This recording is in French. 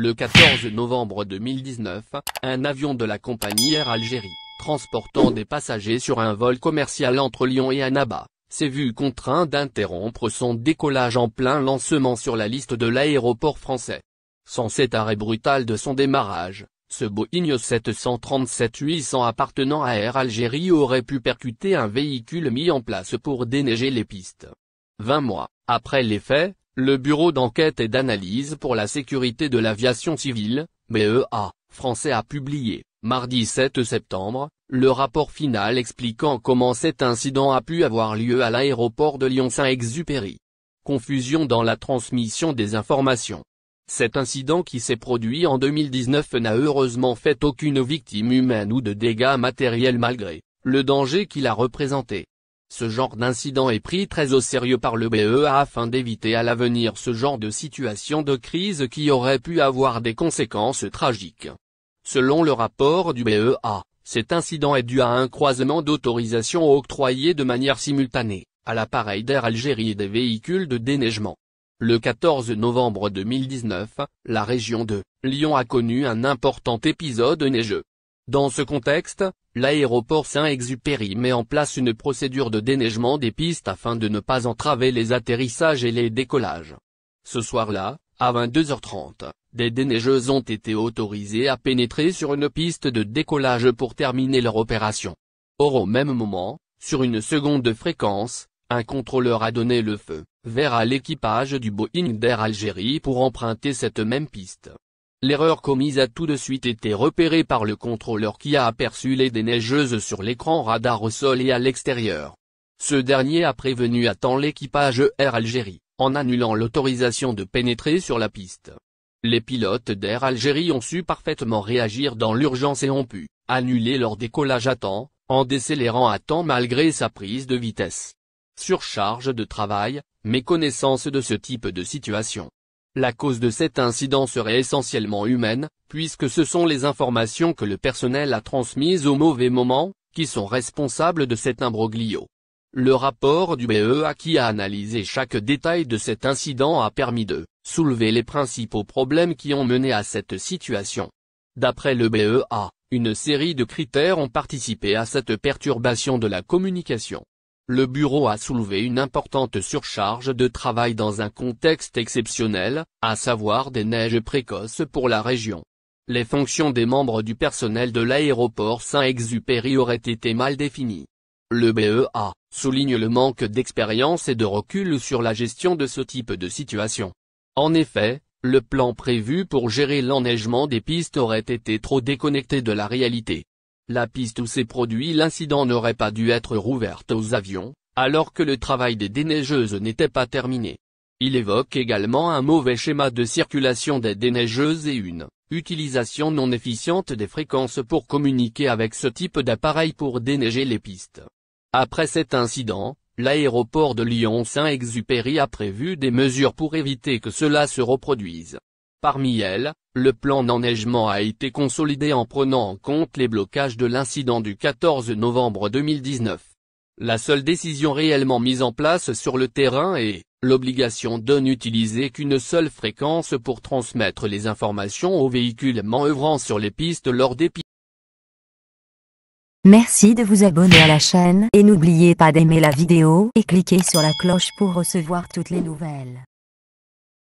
Le 14 novembre 2019, un avion de la compagnie Air Algérie, transportant des passagers sur un vol commercial entre Lyon et Annaba, s'est vu contraint d'interrompre son décollage en plein lancement sur la liste de l'aéroport français. Sans cet arrêt brutal de son démarrage, ce Boeing 737-800 appartenant à Air Algérie aurait pu percuter un véhicule mis en place pour déneiger les pistes. 20 mois, après les faits, le Bureau d'enquête et d'analyse pour la sécurité de l'aviation civile, BEA, français a publié, mardi 7 septembre, le rapport final expliquant comment cet incident a pu avoir lieu à l'aéroport de Lyon-Saint-Exupéry. Confusion dans la transmission des informations. Cet incident qui s'est produit en 2019 n'a heureusement fait aucune victime humaine ou de dégâts matériels malgré le danger qu'il a représenté. Ce genre d'incident est pris très au sérieux par le BEA afin d'éviter à l'avenir ce genre de situation de crise qui aurait pu avoir des conséquences tragiques. Selon le rapport du BEA, cet incident est dû à un croisement d'autorisation octroyées de manière simultanée, à l'appareil d'Air Algérie et des véhicules de déneigement. Le 14 novembre 2019, la région de Lyon a connu un important épisode neigeux. Dans ce contexte, l'aéroport Saint-Exupéry met en place une procédure de déneigement des pistes afin de ne pas entraver les atterrissages et les décollages. Ce soir-là, à 22h30, des déneigeuses ont été autorisées à pénétrer sur une piste de décollage pour terminer leur opération. Or au même moment, sur une seconde fréquence, un contrôleur a donné le feu vers à l'équipage du Boeing d'Air Algérie pour emprunter cette même piste. L'erreur commise a tout de suite été repérée par le contrôleur qui a aperçu les déneigeuses sur l'écran radar au sol et à l'extérieur. Ce dernier a prévenu à temps l'équipage Air Algérie, en annulant l'autorisation de pénétrer sur la piste. Les pilotes d'Air Algérie ont su parfaitement réagir dans l'urgence et ont pu annuler leur décollage à temps, en décélérant à temps malgré sa prise de vitesse. Surcharge de travail, méconnaissance de ce type de situation, la cause de cet incident serait essentiellement humaine, puisque ce sont les informations que le personnel a transmises au mauvais moment, qui sont responsables de cet imbroglio. Le rapport du BEA qui a analysé chaque détail de cet incident a permis de soulever les principaux problèmes qui ont mené à cette situation. D'après le BEA, une série de critères ont participé à cette perturbation de la communication le bureau a soulevé une importante surcharge de travail dans un contexte exceptionnel, à savoir des neiges précoces pour la région. Les fonctions des membres du personnel de l'aéroport Saint-Exupéry auraient été mal définies. Le BEA souligne le manque d'expérience et de recul sur la gestion de ce type de situation. En effet, le plan prévu pour gérer l'enneigement des pistes aurait été trop déconnecté de la réalité. La piste où s'est produit l'incident n'aurait pas dû être rouverte aux avions, alors que le travail des déneigeuses n'était pas terminé. Il évoque également un mauvais schéma de circulation des déneigeuses et une utilisation non efficiente des fréquences pour communiquer avec ce type d'appareil pour déneiger les pistes. Après cet incident, l'aéroport de Lyon-Saint-Exupéry a prévu des mesures pour éviter que cela se reproduise. Parmi elles, le plan d'enneigement a été consolidé en prenant en compte les blocages de l'incident du 14 novembre 2019. La seule décision réellement mise en place sur le terrain est, l'obligation de n'utiliser qu'une seule fréquence pour transmettre les informations aux véhicules manœuvrant sur les pistes lors des pistes. Merci de vous abonner à la chaîne et n'oubliez pas d'aimer la vidéo et cliquez sur la cloche pour recevoir toutes les nouvelles.